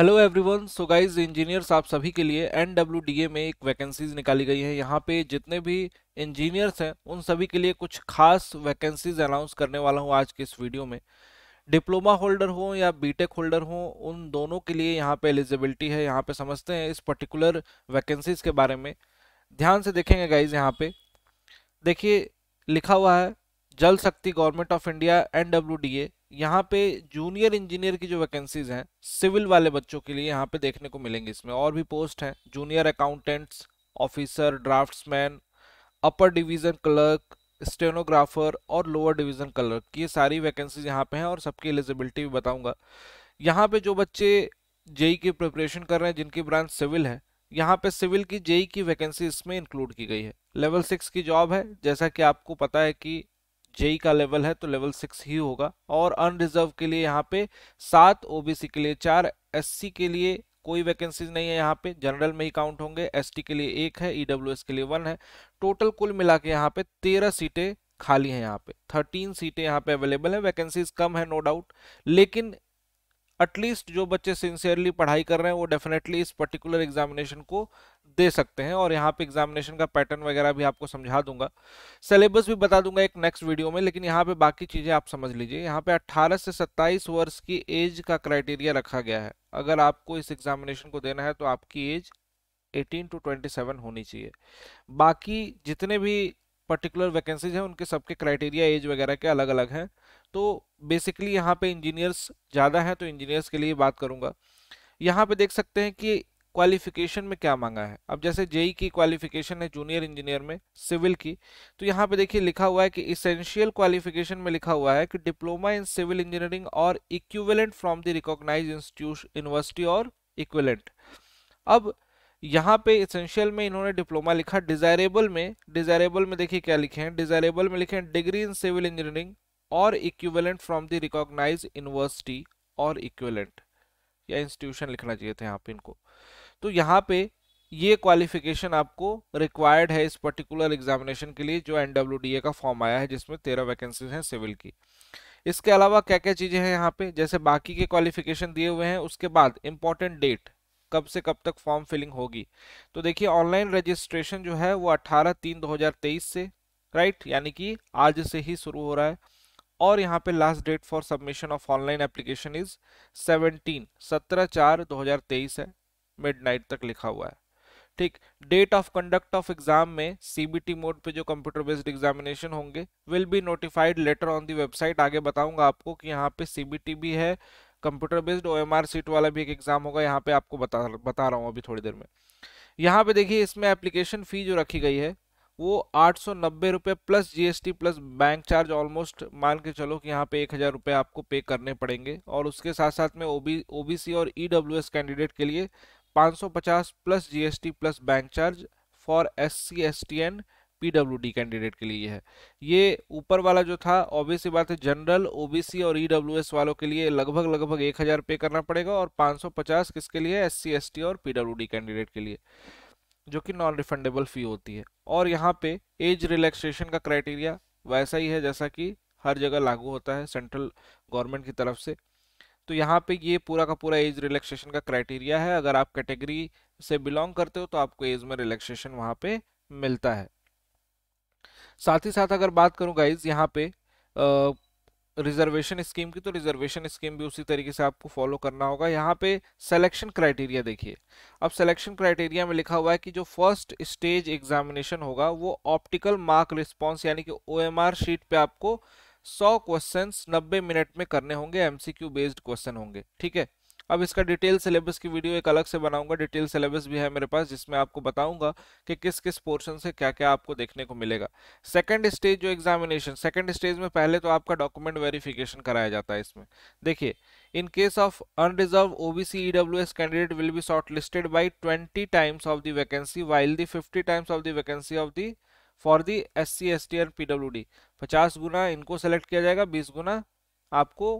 hello everyone so guys engineers आप सभी के लिए एन में एक वैकेंसीज निकाली गई है यहाँ पे जितने भी इंजीनियर्स हैं उन सभी के लिए कुछ खास वैकेंसीज अनाउंस करने वाला हूँ आज के इस वीडियो में डिप्लोमा होल्डर हो या बीटेक होल्डर हो उन दोनों के लिए यहाँ पे एलिजिबिलिटी है यहाँ पे समझते हैं इस पर्टिकुलर वैकेंसीज के बारे में ध्यान से देखेंगे गाइज यहाँ पे देखिए लिखा हुआ है जल शक्ति गवर्नमेंट ऑफ इंडिया एन यहाँ पे जूनियर इंजीनियर की जो वैकेंसीज हैं सिविल वाले बच्चों के लिए यहाँ पे देखने को मिलेंगी इसमें और भी पोस्ट हैं junior accountants officer draughtsman upper division clerk stenographer और लोअर डिवीज़न क्लर्क ये सारी वैकेंसीज यहाँ पे हैं और सबकी एलिजिबिलिटी भी बताऊँगा यहाँ पे जो बच्चे जेई e e की प्रिपरेशन कर रहे हैं जिनकी ब्रांच सिविल है यहाँ पे सिविल की जेई e की वैकेंसी इसमें इंक्लूड की गई है लेवल सिक्स की जॉब है जैसा कि आपको पता है कि जेई का लेवल है तो लेवल सिक्स ही होगा और अनरिजर्व के लिए यहाँ पे सात ओबीसी के लिए चार एससी के लिए कोई वैकेंसीज नहीं है यहाँ पे जनरल में ही काउंट होंगे एसटी के लिए एक है ईडब्ल्यू e के लिए वन है टोटल कुल मिला के यहाँ पे तेरह सीटें खाली हैं यहाँ पे थर्टीन सीटें यहाँ पे अवेलेबल है वैकेंसीज कम है नो डाउट लेकिन एटलीस्ट जो बच्चे सिंसियरली पढ़ाई कर रहे हैं वो डेफिनेटली इस पर्टिकुलर एग्जामिनेशन को दे सकते हैं और यहाँ पे एग्जामिनेशन का पैटर्न वगैरह भी आपको समझा दूंगा सिलेबस भी बता दूंगा एक नेक्स्ट वीडियो में लेकिन यहाँ पे बाकी चीज़ें आप समझ लीजिए यहाँ पे 18 से 27 वर्ष की एज का क्राइटेरिया रखा गया है अगर आपको इस एग्जामिनेशन को देना है तो आपकी एज एटीन टू ट्वेंटी होनी चाहिए बाकी जितने भी पर्टिकुलर वैकेंसीज हैं उनके सबके क्राइटेरिया एज वगैरह के अलग अलग हैं तो बेसिकली यहाँ पे इंजीनियर्स ज़्यादा हैं तो इंजीनियर्स के लिए बात करूँगा यहाँ पे देख सकते हैं कि क्वालिफिकेशन में क्या मांगा है अब जैसे जेई e की क्वालिफिकेशन है जूनियर इंजीनियर में सिविल की तो यहाँ पे देखिए लिखा हुआ है कि इसेंशियल क्वालिफिकेशन में लिखा हुआ है कि डिप्लोमा इन सिविल इंजीनियरिंग और equivalent from the recognise institute university और इक्विवेलेंट अब यहाँ पे इसेंशियल में इन्होंने डिप्लोमा लिखा डिजायरेबल में डिजायरेबल में देखिए क्या लिखे हैं डिजायरेबल में लिखे हैं डिग्री इन सिविल इंजीनियरिंग और equivalent from the recognise university और इक्विवेलेंट या इंस्टीट्यूशन लिखना चाहिए था यहाँ पे इनको तो यहाँ पे ये क्वालिफिकेशन आपको रिक्वायर्ड है इस पर्टिकुलर एग्जामिनेशन के लिए जो एन का फॉर्म आया है जिसमें तेरह वैकेंसीज हैं सिविल की इसके अलावा क्या क्या चीज़ें हैं यहाँ पे जैसे बाकी के क्वालिफिकेशन दिए हुए हैं उसके बाद इम्पॉर्टेंट डेट कब से कब तक फॉर्म फिलिंग होगी तो देखिए ऑनलाइन रजिस्ट्रेशन जो है वो 18 तीन 2023 से राइट यानी कि आज से ही शुरू हो रहा है और यहाँ पे last date for submission of online application is 17 सत्रह चार 2023 है मिडनाइट तक लिखा हुआ है ठीक date of conduct of exam में सीबीटी मोड पे जो कंप्यूटर बेस्ड एग्जामिनेशन होंगे will be notified later on the website आगे बताऊंगा आपको कि यहाँ पे सीबीटी भी है कंप्यूटर बेस्ड ओ सीट वाला भी एक एग्जाम होगा यहाँ पे आपको बता बता रहा हूँ अभी थोड़ी देर में यहाँ पे देखिए इसमें एप्लीकेशन फी जो रखी गई है वो आठ सौ नब्बे रुपये plus GST plus bank charge almost मान के चलो कि यहाँ पे एक हज़ार रुपये आपको पे करने पड़ेंगे और उसके साथ साथ में ओबी ओबीसी और ईडब्ल्यूएस e कैंडिडेट के लिए 550 plus GST plus bank charge for S C S T and PWD candidate के लिए है ये ऊपर वाला जो था ओबीसी बात है जनरल ओबीसी और ईडब्ल्यूएस e वालों के लिए लगभग लगभग एक हज़ार पे करना पड़ेगा और पचास किसके लिए एस सी एस टी और डी कैंडिडेट के लिए जो कि नॉन रिफंडेबल फ़ी होती है और यहाँ पे एज रिलैक्सेशन का क्राइटेरिया वैसा ही है जैसा कि हर जगह लागू होता है सेंट्रल गवर्नमेंट की तरफ से तो यहाँ पे ये पूरा का पूरा एज रिलैक्सेशन का क्राइटेरिया है अगर आप कैटेगरी से बिलोंग करते हो तो आपको एज में रिलैक्सेशन वहाँ पे मिलता है साथ ही साथ अगर बात करूँ गाइज यहाँ पे आ, रिजर्वेशन स्कीम की तो रिजर्वेशन स्कीम भी उसी तरीके से आपको फॉलो करना होगा यहाँ पे सिलेक्शन क्राइटेरिया देखिए अब सिलेक्शन क्राइटेरिया में लिखा हुआ है कि जो फर्स्ट स्टेज एग्जामिनेशन होगा वो ऑप्टिकल मार्क रिस्पॉन्स यानी कि ओ शीट पे आपको 100 क्वेश्चंस 90 मिनट में करने होंगे एमसीक्यू बेस्ड क्वेश्चन होंगे ठीक है अब इसका डिटेल सिलेबस की वीडियो एक अलग से बनाऊंगा डिटेल सिलेबस भी है मेरे पास जिसमें आपको बताऊंगा कि किस किस पोर्शन से क्या क्या आपको देखने को मिलेगा सेकंड स्टेज जो एग्जामिनेशन सेकंड स्टेज में पहले तो आपका डॉक्यूमेंट वेरिफिकेशन कराया जाता है इसमें देखिए in case of unreserved O B C e candidate will be short listed by twenty times of the vacancy while the fifty times of the vacancy of the for the S C S T and P W D पचास गुना इनको select किया जाएगा बीस गुना आपको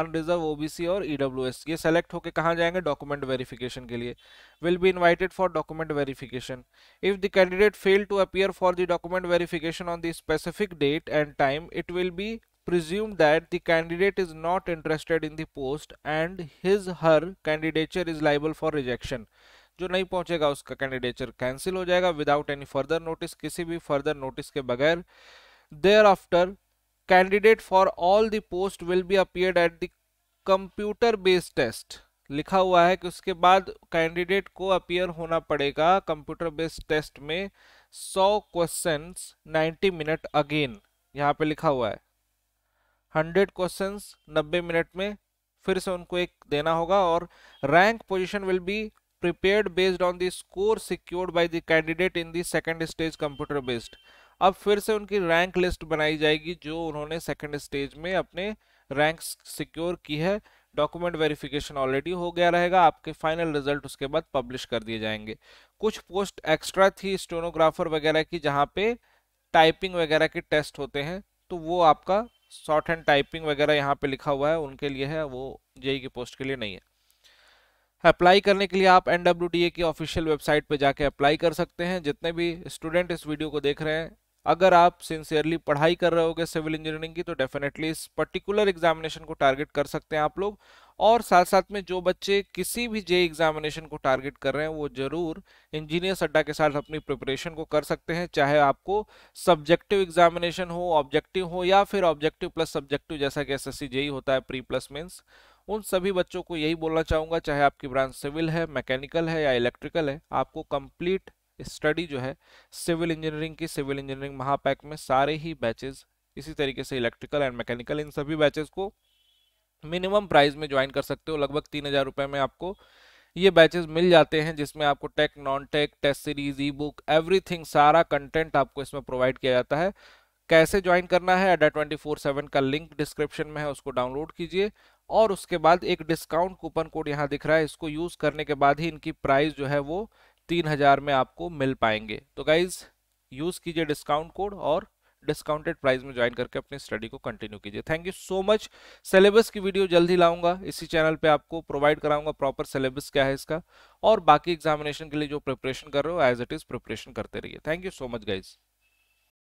unreserved OBC और EWS e ये सेलेक्ट होकर कहाँ जाएंगे डॉक्यूमेंट वेरिफिकेशन के लिए will be invited for document verification if the candidate fail to appear for the document verification on the specific date and time it will be presume that the candidate is not interested in the post and his her candidature is liable for rejection जो नहीं पहुंचेगा उसका candidature cancel हो जाएगा without any further notice किसी भी further notice के बगैर thereafter candidate for all the post will be appear at the computer based test लिखा हुआ है कि उसके बाद कैंडिडेट को अपियर होना पड़ेगा कंप्यूटर बेस्ड टेस्ट में 100 क्वेश्चंस 90 मिनट अगेन यहाँ पे लिखा हुआ है 100 क्वेश्चंस 90 मिनट में फिर से उनको एक देना होगा और rank position will be prepared based on the score secured by the candidate in the second stage computer based अब फिर से उनकी रैंक लिस्ट बनाई जाएगी जो उन्होंने सेकेंड स्टेज में अपने रैंक सिक्योर की है डॉक्यूमेंट वेरिफिकेशन ऑलरेडी हो गया रहेगा आपके फाइनल रिजल्ट उसके बाद पब्लिश कर दिए जाएंगे कुछ पोस्ट एक्स्ट्रा थी स्टोनोग्राफर वगैरह की जहाँ पे टाइपिंग वगैरह के टेस्ट होते हैं तो वो आपका शॉर्ट हैंड टाइपिंग वगैरह यहाँ पे लिखा हुआ है उनके लिए है वो जेई की पोस्ट के लिए नहीं है अप्लाई करने के लिए आप एन की ऑफिशियल वेबसाइट पर जाके अप्लाई कर सकते हैं जितने भी स्टूडेंट इस वीडियो को देख रहे हैं अगर आप सिंसियरली पढ़ाई कर रहे होगे सिविल इंजीनियरिंग की तो डेफिनेटली इस पर्टिकुलर एग्जामिनेशन को टारगेट कर सकते हैं आप लोग और साथ साथ में जो बच्चे किसी भी जे एग्जामिनेशन को टारगेट कर रहे हैं वो जरूर इंजीनियर अड्डा के साथ अपनी प्रिपरेशन को कर सकते हैं चाहे आपको सब्जेक्टिव एग्जामिनेशन हो ऑब्जेक्टिव हो या फिर ऑब्जेक्टिव प्लस सब्जेक्टिव जैसा कि एस एस होता है प्री प्लस मीन्स उन सभी बच्चों को यही बोलना चाहूँगा चाहे आपकी ब्रांच सिविल है मैकेनिकल है या इलेक्ट्रिकल है आपको कंप्लीट स्टडी जो है सिविल इंजीनियरिंग की सिविल इंजीनियरिंग महापैक में सारे ही बैचेस इसी तरीके से इलेक्ट्रिकल एंड मैकेनिकल इन सभी बैचेस को मिनिमम प्राइस में ज्वाइन कर सकते हो लगभग तीन हज़ार रुपये में आपको ये बैचेस मिल जाते हैं जिसमें आपको tech non tech test series e book everything सारा कंटेंट आपको इसमें प्रोवाइड किया जाता है कैसे ज्वाइन करना है अड्डा ट्वेंटी फोर सेवन का लिंक डिस्क्रिप्शन में है उसको डाउनलोड कीजिए और उसके बाद एक डिस्काउंट कूपन कोड यहाँ दिख रहा है इसको यूज़ करने के बाद ही इनकी प्राइस जो है वो तीन हजार में आपको मिल पाएंगे तो गाइज यूज कीजिए डिस्काउंट कोड और डिस्काउंटेड प्राइस में ज्वाइन करके अपनी स्टडी को कंटिन्यू कीजिए thank you so much syllabus की वीडियो जल्द ही लाऊंगा इसी चैनल पे आपको प्रोवाइड कराऊंगा प्रॉपर सिलेबस क्या है इसका और बाकी एग्जामिनेशन के लिए जो प्रिपरेशन कर रहे हो एज इट इज प्रिपरेशन करते रहिए thank you so much guys